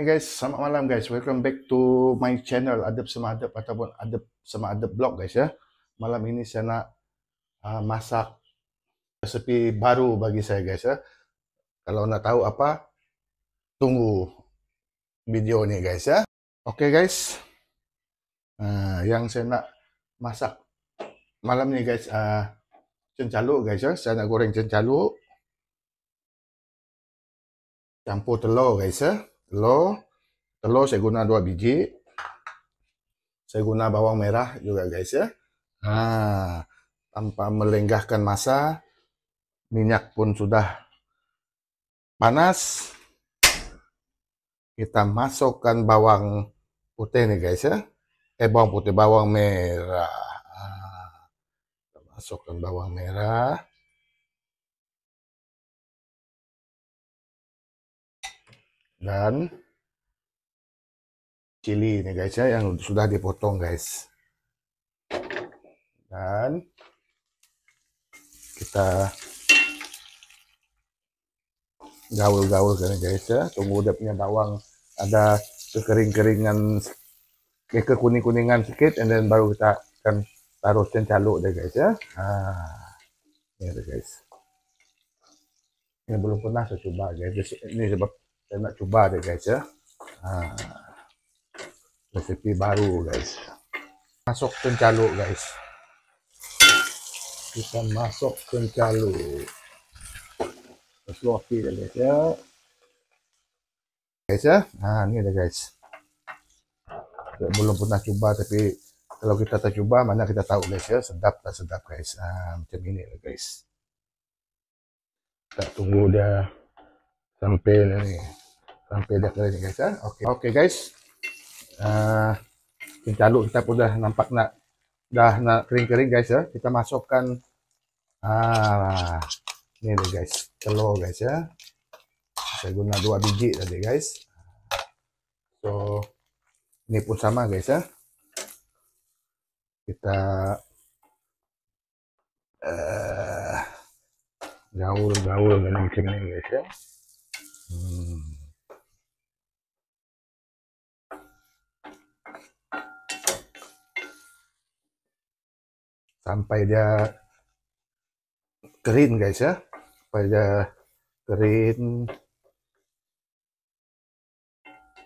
Hai guys, selamat malam guys. Welcome back to my channel Adab Sama Adab ataupun Adab Sama Adab Blog guys ya. Malam ini saya nak uh, masak resepi baru bagi saya guys ya. Kalau nak tahu apa, tunggu video ni guys ya. Okay guys, uh, yang saya nak masak malam ni guys, uh, ah, cencalu guys ya. Saya nak goreng cencalu. Campur telur guys ya. telur telur saya guna dua biji saya guna bawang merah juga guys ya nah tanpa melenggahkan masa minyak pun sudah panas kita masukkan bawang putih nih guys ya eh bawang putih bawang merah ah, kita masukkan bawang merah dan cili ini guys ya yang sudah dipotong guys dan kita gaul-gaul kan guys ya tunggu punya bawang ada kekering-keringan eh, kekuning-kuningan sedikit and then baru kita akan taruh cencaluk deh guys ya ah ini guys ini belum pernah saya coba guys ini sebab saya nak cuba dia guys ya ha. resepi baru guys masuk kencaluk guys kita masuk kencaluk slow api dia guys ya guys ya ha, ni dia guys kita belum pernah cuba tapi kalau kita tak cuba mana kita tahu guys ya sedap tak sedap guys ha, macam ini lah guys tak tunggu dah sampai ni sampai pedak kering guys. ya Okey. okay guys. Uh, ah, Tintalo kita pun dah nampak nak dah nak kering-kering guys ya. Kita masukkan ah ini deh guys. Telur guys ya. Saya guna dua biji tadi guys. So ini pun sama guys ya. Kita uh, gaul-gaul dengan sini guys ya. Hmm. sampai dia kering guys ya sampai dia kering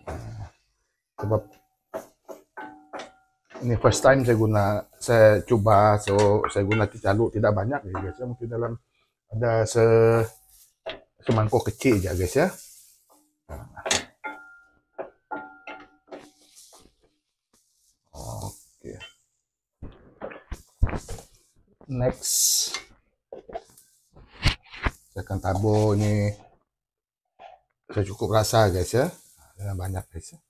nah, sebab ini first time saya guna saya coba so saya guna lu tidak banyak ya guys ya mungkin dalam ada se semangkuk kecil aja ya, guys ya next saya akan tabur ni saya cukup rasa guys ya dengan banyak guys ya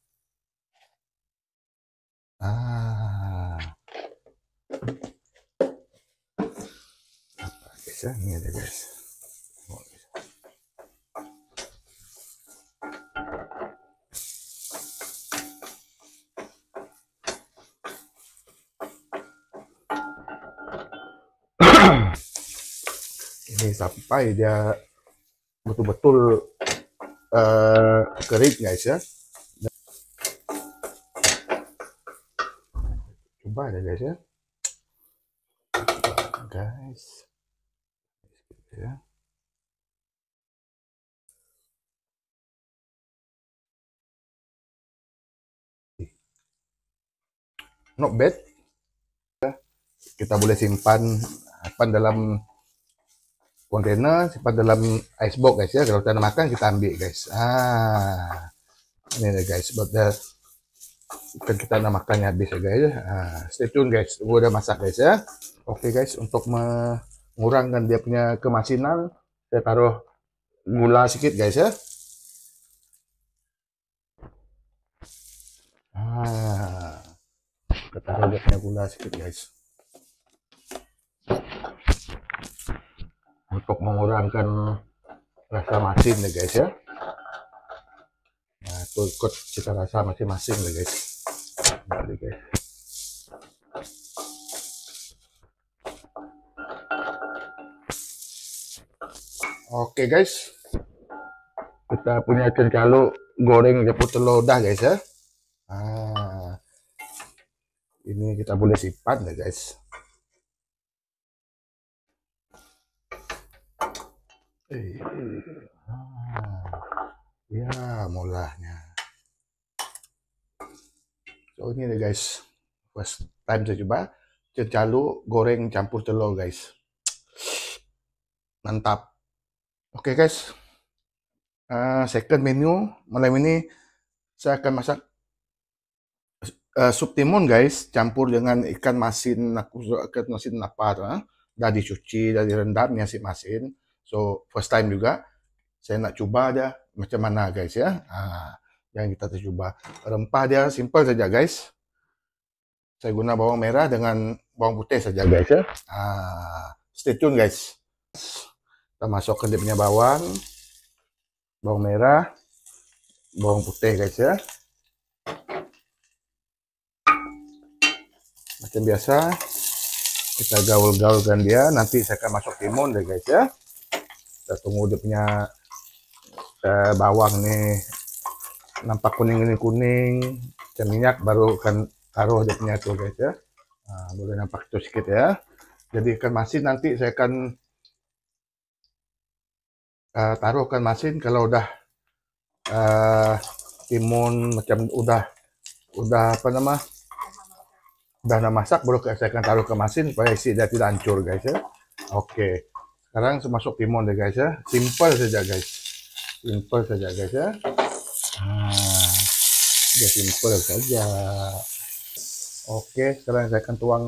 ah apa guys ya ni ada guys sampai dia betul-betul uh, eh, kering guys ya coba aja guys ya guys ya not bad kita boleh simpan apa dalam kontainer simpan dalam icebox guys ya kalau kita makan kita ambil guys ah ini deh guys buat ikan kita udah makannya habis ya guys ya. ah, stay tune guys gue udah masak guys ya oke okay, guys untuk mengurangkan dia punya kemasinan saya taruh gula sedikit guys ya ah kita taruh dia punya gula sedikit guys untuk mengurangkan rasa masin ya guys ya nah itu ikut cita rasa masing-masing ya guys guys oke guys kita punya cengkalu goreng rebus telur dah guys ya ah ini kita boleh simpan ya guys Iya. Ah, ya mulanya. So ini deh guys, first time saya coba cecalu goreng campur telur guys. Mantap. Oke okay, guys, uh, second menu malam ini saya akan masak uh, sup timun guys, campur dengan ikan masin, aku ikan masin napar uh, ah. dah dicuci, dah direndam, masin, masin. So first time juga saya nak cuba aja macam mana guys ya. Ha, yang kita cuba. Rempah dia simple saja guys. Saya guna bawang merah dengan bawang putih saja guys ya. Ha, stay tune guys. Kita masukkan dia punya bawang, bawang merah, bawang putih guys ya. Macam biasa kita gaul-gaulkan dia. Nanti saya akan masuk timun deh guys ya kita tunggu dia punya eh, bawang nih nampak kuning ini kuning dan minyak baru kan taruh dia punya tuh guys ya nah, boleh nampak itu sedikit ya jadi ikan masin nanti saya akan uh, taruh ikan masin kalau udah uh, timun macam udah udah apa nama udah masak baru saya akan taruh ke masin supaya isi dia tidak hancur guys ya oke okay. Sekarang masuk timun dia guys ya. Simple saja guys. Simple saja guys ya. Ha. Dia simple saja. Okey, sekarang saya akan tuang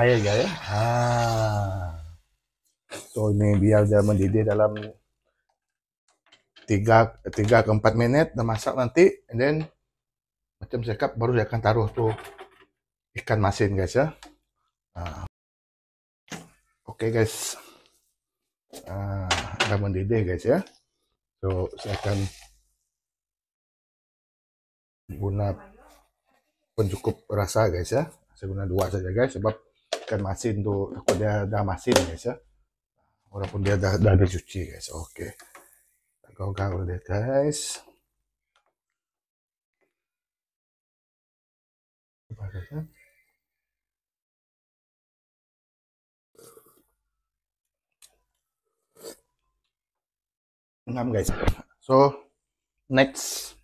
air guys ya. Ha. So ini biar dia mendidih dalam 3 3 ke 4 minit, dan masak nanti and then macam cakap baru saya akan taruh tu ikan masin guys ya. Ha. Oke okay, guys, ah, ada mendidih guys ya. So saya akan guna pencukup rasa guys ya. Saya guna dua saja guys, sebab ikan masin tuh takut dia dah masin guys ya. Walaupun dia dah, dah dicuci guys. Oke, okay. kau udah deh guys. apa saja 6 guys so next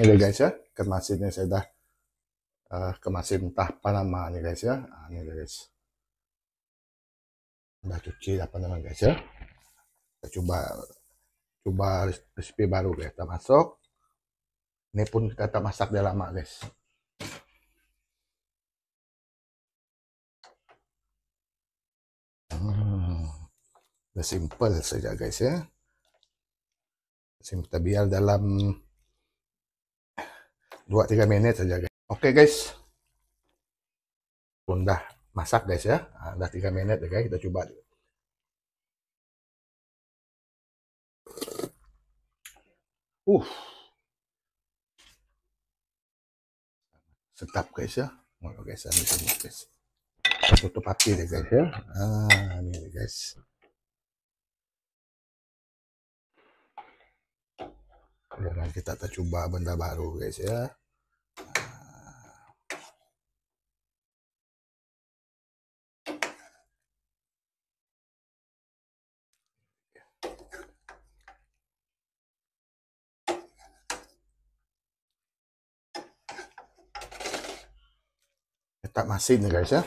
ini deh guys ya kemasinnya saya dah uh, eh, kemasin entah Panama nih guys ya nah, ini deh guys udah cuci apa nama guys ya kita coba coba resipi baru guys kita masuk ini pun kita tak masak dia lama guys hmm, udah simple saja guys ya simtabial dalam 2-3 menit saja guys oke okay, guys udah masak guys ya udah ah, 3 menit ya guys kita coba uh sedap guys ya mau guys ambil semua guys tutup api deh guys ya ah ini guys karena lah, kita tak cuba benda baru guys ya tak masin guys ya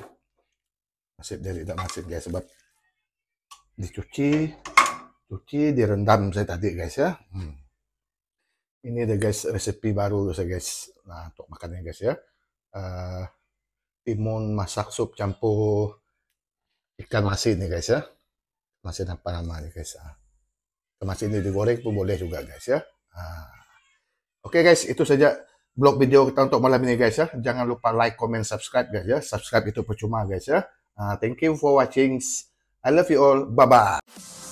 masih dari tak masin guys sebab dicuci cuci direndam saya tadi guys ya hmm. ini ada guys resepi baru saya guys nah untuk makannya guys ya uh, timun masak sup campur ikan masin nih guys ya masin apa nih guys ya Uh. masin ini digoreng pun boleh juga guys ya uh. oke okay, guys itu saja blog video kita untuk malam ini guys ya jangan lupa like comment subscribe guys ya subscribe itu percuma guys ya uh, thank you for watching I love you all bye bye